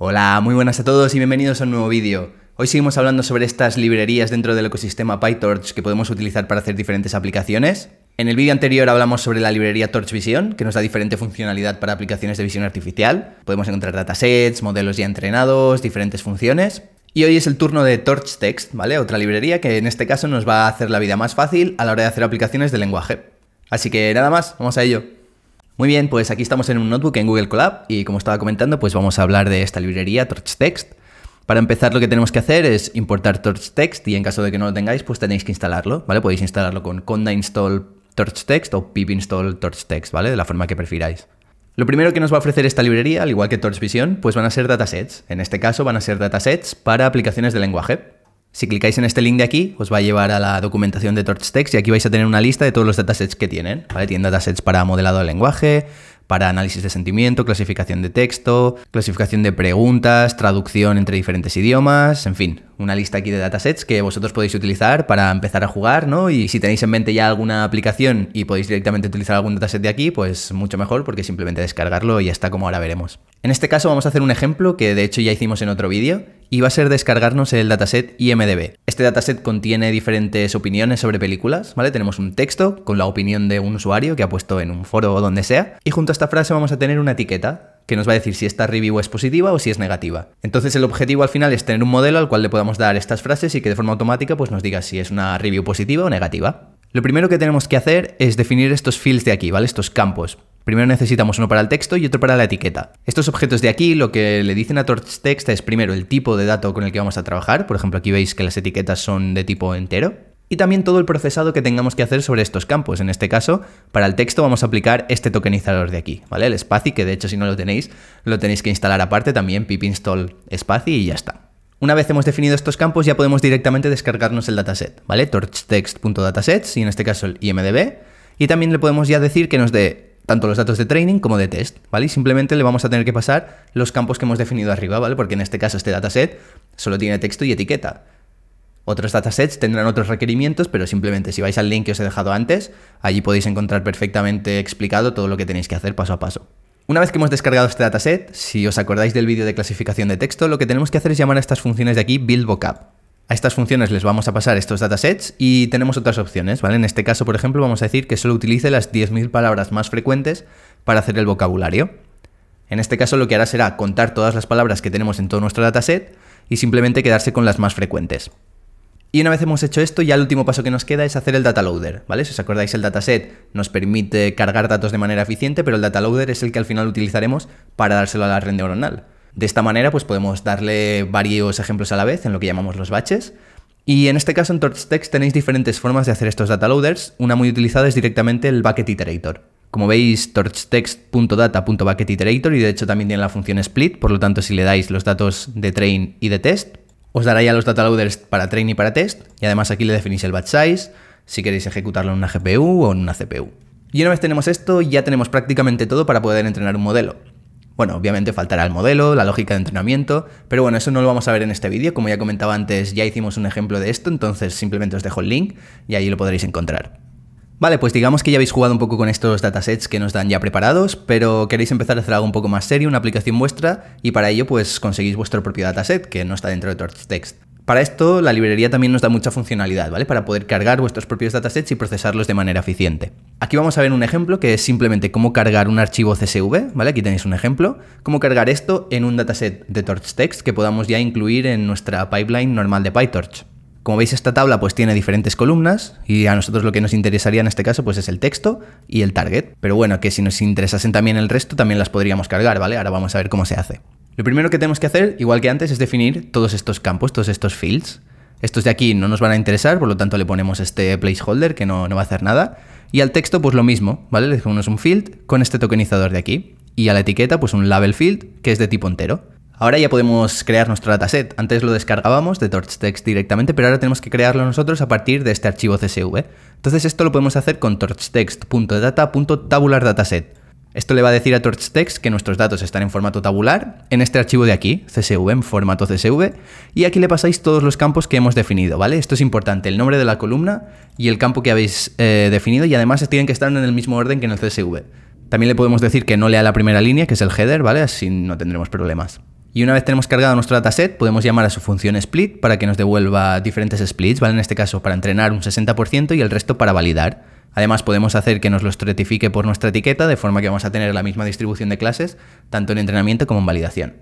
Hola, muy buenas a todos y bienvenidos a un nuevo vídeo. Hoy seguimos hablando sobre estas librerías dentro del ecosistema PyTorch que podemos utilizar para hacer diferentes aplicaciones. En el vídeo anterior hablamos sobre la librería Torch Vision, que nos da diferente funcionalidad para aplicaciones de visión artificial. Podemos encontrar datasets, modelos ya entrenados, diferentes funciones. Y hoy es el turno de Torch Text, ¿vale? Otra librería que en este caso nos va a hacer la vida más fácil a la hora de hacer aplicaciones de lenguaje. Así que nada más, vamos a ello. Muy bien, pues aquí estamos en un notebook en Google Colab y como estaba comentando, pues vamos a hablar de esta librería TorchText. Para empezar lo que tenemos que hacer es importar TorchText y en caso de que no lo tengáis, pues tenéis que instalarlo, ¿vale? Podéis instalarlo con conda install TorchText o pip install TorchText, ¿vale? De la forma que prefiráis. Lo primero que nos va a ofrecer esta librería, al igual que TorchVision, pues van a ser datasets. En este caso van a ser datasets para aplicaciones de lenguaje. Si clicáis en este link de aquí, os va a llevar a la documentación de TorchText y aquí vais a tener una lista de todos los datasets que tienen. Tienen datasets para modelado de lenguaje, para análisis de sentimiento, clasificación de texto, clasificación de preguntas, traducción entre diferentes idiomas, en fin, una lista aquí de datasets que vosotros podéis utilizar para empezar a jugar, ¿no? Y si tenéis en mente ya alguna aplicación y podéis directamente utilizar algún dataset de aquí, pues mucho mejor porque simplemente descargarlo y ya está como ahora veremos. En este caso vamos a hacer un ejemplo que de hecho ya hicimos en otro vídeo y va a ser descargarnos el dataset IMDB. Este dataset contiene diferentes opiniones sobre películas, ¿vale? Tenemos un texto con la opinión de un usuario que ha puesto en un foro o donde sea y junto a esta frase vamos a tener una etiqueta que nos va a decir si esta review es positiva o si es negativa. Entonces el objetivo al final es tener un modelo al cual le podamos dar estas frases y que de forma automática pues, nos diga si es una review positiva o negativa. Lo primero que tenemos que hacer es definir estos fields de aquí, ¿vale? Estos campos. Primero necesitamos uno para el texto y otro para la etiqueta. Estos objetos de aquí lo que le dicen a TorchText es primero el tipo de dato con el que vamos a trabajar. Por ejemplo, aquí veis que las etiquetas son de tipo entero y también todo el procesado que tengamos que hacer sobre estos campos. En este caso, para el texto vamos a aplicar este tokenizador de aquí, ¿vale? El Spaci, que de hecho si no lo tenéis, lo tenéis que instalar aparte también, pip install Spaci y ya está. Una vez hemos definido estos campos, ya podemos directamente descargarnos el dataset, ¿vale? torchText.datasets y en este caso el IMDB. Y también le podemos ya decir que nos dé tanto los datos de training como de test, ¿vale? simplemente le vamos a tener que pasar los campos que hemos definido arriba, ¿vale? Porque en este caso este dataset solo tiene texto y etiqueta. Otros datasets tendrán otros requerimientos, pero simplemente si vais al link que os he dejado antes, allí podéis encontrar perfectamente explicado todo lo que tenéis que hacer paso a paso. Una vez que hemos descargado este dataset, si os acordáis del vídeo de clasificación de texto, lo que tenemos que hacer es llamar a estas funciones de aquí build vocab. A estas funciones les vamos a pasar estos datasets y tenemos otras opciones, ¿vale? En este caso, por ejemplo, vamos a decir que solo utilice las 10.000 palabras más frecuentes para hacer el vocabulario. En este caso lo que hará será contar todas las palabras que tenemos en todo nuestro dataset y simplemente quedarse con las más frecuentes. Y una vez hemos hecho esto, ya el último paso que nos queda es hacer el data loader, ¿vale? Si os acordáis, el dataset nos permite cargar datos de manera eficiente, pero el data loader es el que al final utilizaremos para dárselo a la red neuronal. De esta manera, pues podemos darle varios ejemplos a la vez en lo que llamamos los batches. Y en este caso, en TorchText tenéis diferentes formas de hacer estos data loaders. Una muy utilizada es directamente el bucket iterator. Como veis, torchtext.data.bucketiterator y de hecho también tiene la función split, por lo tanto si le dais los datos de train y de test, os dará ya los data loaders para train y para test, y además aquí le definís el batch size, si queréis ejecutarlo en una GPU o en una CPU. Y una vez tenemos esto, ya tenemos prácticamente todo para poder entrenar un modelo. Bueno, obviamente faltará el modelo, la lógica de entrenamiento, pero bueno, eso no lo vamos a ver en este vídeo. Como ya comentaba antes, ya hicimos un ejemplo de esto, entonces simplemente os dejo el link y ahí lo podréis encontrar. Vale, pues digamos que ya habéis jugado un poco con estos datasets que nos dan ya preparados, pero queréis empezar a hacer algo un poco más serio, una aplicación vuestra, y para ello pues conseguís vuestro propio dataset, que no está dentro de Torch Para esto, la librería también nos da mucha funcionalidad, ¿vale? Para poder cargar vuestros propios datasets y procesarlos de manera eficiente. Aquí vamos a ver un ejemplo que es simplemente cómo cargar un archivo CSV, ¿vale? Aquí tenéis un ejemplo. Cómo cargar esto en un dataset de TorchText que podamos ya incluir en nuestra pipeline normal de PyTorch. Como veis, esta tabla pues tiene diferentes columnas y a nosotros lo que nos interesaría en este caso pues es el texto y el target. Pero bueno, que si nos interesasen también el resto también las podríamos cargar, ¿vale? Ahora vamos a ver cómo se hace. Lo primero que tenemos que hacer, igual que antes, es definir todos estos campos, todos estos fields. Estos de aquí no nos van a interesar, por lo tanto le ponemos este placeholder que no, va a hacer nada. Y al texto pues lo mismo, ¿vale? Le ponemos un field con este tokenizador de aquí. Y a la etiqueta pues un label field que es de tipo entero. Ahora ya podemos crear nuestro dataset. Antes lo descargábamos de TorchText directamente, pero ahora tenemos que crearlo nosotros a partir de este archivo CSV. Entonces esto lo podemos hacer con torchText.data.tabularDataset. Esto le va a decir a TorchText que nuestros datos están en formato tabular, en este archivo de aquí, CSV, en formato CSV, y aquí le pasáis todos los campos que hemos definido, ¿vale? Esto es importante, el nombre de la columna y el campo que habéis eh, definido, y además tienen que estar en el mismo orden que en el CSV. También le podemos decir que no lea la primera línea, que es el header, ¿vale? Así no tendremos problemas. Y una vez tenemos cargado nuestro dataset, podemos llamar a su función split para que nos devuelva diferentes splits, ¿vale? En este caso para entrenar un 60% y el resto para validar. Además podemos hacer que nos lo estratifique por nuestra etiqueta, de forma que vamos a tener la misma distribución de clases, tanto en entrenamiento como en validación.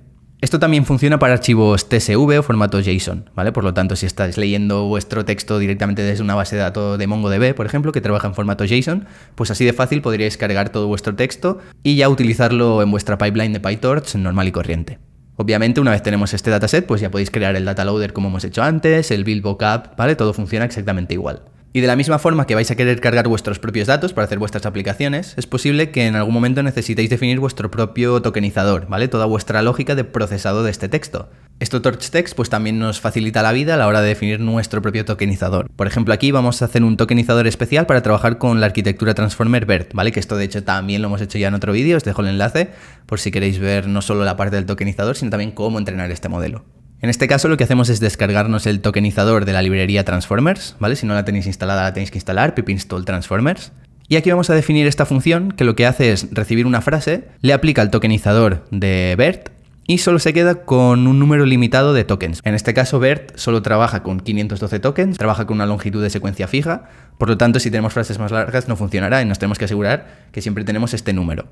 Esto también funciona para archivos TSV o formato JSON, ¿vale? Por lo tanto, si estáis leyendo vuestro texto directamente desde una base de datos de MongoDB, por ejemplo, que trabaja en formato JSON, pues así de fácil podríais cargar todo vuestro texto y ya utilizarlo en vuestra pipeline de PyTorch normal y corriente. Obviamente, una vez tenemos este dataset, pues ya podéis crear el data loader como hemos hecho antes, el build vocab, ¿vale? Todo funciona exactamente igual. Y de la misma forma que vais a querer cargar vuestros propios datos para hacer vuestras aplicaciones, es posible que en algún momento necesitéis definir vuestro propio tokenizador, ¿vale? Toda vuestra lógica de procesado de este texto. Esto TorchText pues también nos facilita la vida a la hora de definir nuestro propio tokenizador. Por ejemplo, aquí vamos a hacer un tokenizador especial para trabajar con la arquitectura Transformer BERT, ¿vale? Que esto de hecho también lo hemos hecho ya en otro vídeo, os dejo el enlace por si queréis ver no solo la parte del tokenizador, sino también cómo entrenar este modelo. En este caso lo que hacemos es descargarnos el tokenizador de la librería Transformers, ¿vale? Si no la tenéis instalada, la tenéis que instalar, pip install transformers. Y aquí vamos a definir esta función que lo que hace es recibir una frase, le aplica el tokenizador de BERT y solo se queda con un número limitado de tokens. En este caso BERT solo trabaja con 512 tokens, trabaja con una longitud de secuencia fija, por lo tanto si tenemos frases más largas no funcionará y nos tenemos que asegurar que siempre tenemos este número.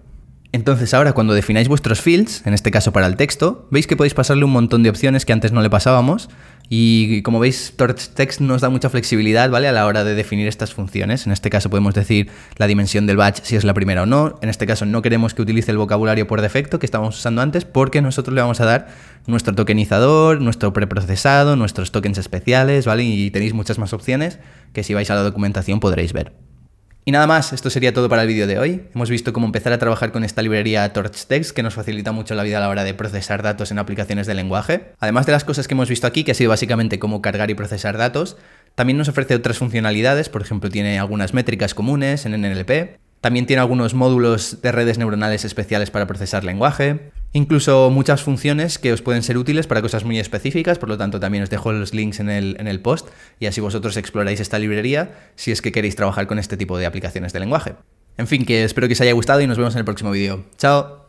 Entonces ahora cuando defináis vuestros fields, en este caso para el texto, veis que podéis pasarle un montón de opciones que antes no le pasábamos y como veis torchtext nos da mucha flexibilidad ¿vale? a la hora de definir estas funciones. En este caso podemos decir la dimensión del batch si es la primera o no. En este caso no queremos que utilice el vocabulario por defecto que estábamos usando antes porque nosotros le vamos a dar nuestro tokenizador, nuestro preprocesado, nuestros tokens especiales ¿vale? y tenéis muchas más opciones que si vais a la documentación podréis ver. Y nada más, esto sería todo para el vídeo de hoy. Hemos visto cómo empezar a trabajar con esta librería TorchText que nos facilita mucho la vida a la hora de procesar datos en aplicaciones de lenguaje. Además de las cosas que hemos visto aquí, que ha sido básicamente cómo cargar y procesar datos, también nos ofrece otras funcionalidades, por ejemplo tiene algunas métricas comunes en NLP, también tiene algunos módulos de redes neuronales especiales para procesar lenguaje. Incluso muchas funciones que os pueden ser útiles para cosas muy específicas, por lo tanto también os dejo los links en el, post y así vosotros exploráis esta librería si es que queréis trabajar con este tipo de aplicaciones de lenguaje. En fin, que espero que os haya gustado y nos vemos en el próximo vídeo. ¡Chao!